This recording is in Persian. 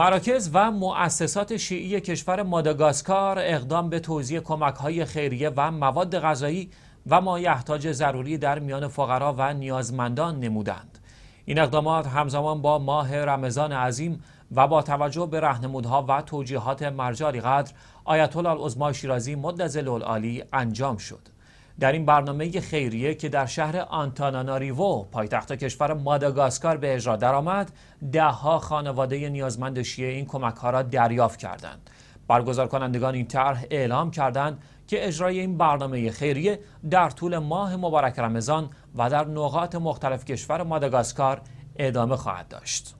مراکز و مؤسسات شیعی کشور ماداگاسکار اقدام به توزیع کمک‌های خیریه و مواد غذایی و مایحتاج ضروری در میان فقرا و نیازمندان نمودند. این اقدامات همزمان با ماه رمضان عظیم و با توجه به رهنمودها و توجیهات مرجع قدر آیت الله شیرازی مدظل العالی انجام شد. در این برنامه خیریه که در شهر آنتاناناریوو پایتخت کشور ماداگاسکار به اجرا درآمد دهها خانواده نیازمند شیه این کمک ها را دریافت کردند برگزار کنندگان این طرح اعلام کردند که اجرای این برنامه خیریه در طول ماه مبارک رمضان و در نقاط مختلف کشور ماداگاسکار ادامه خواهد داشت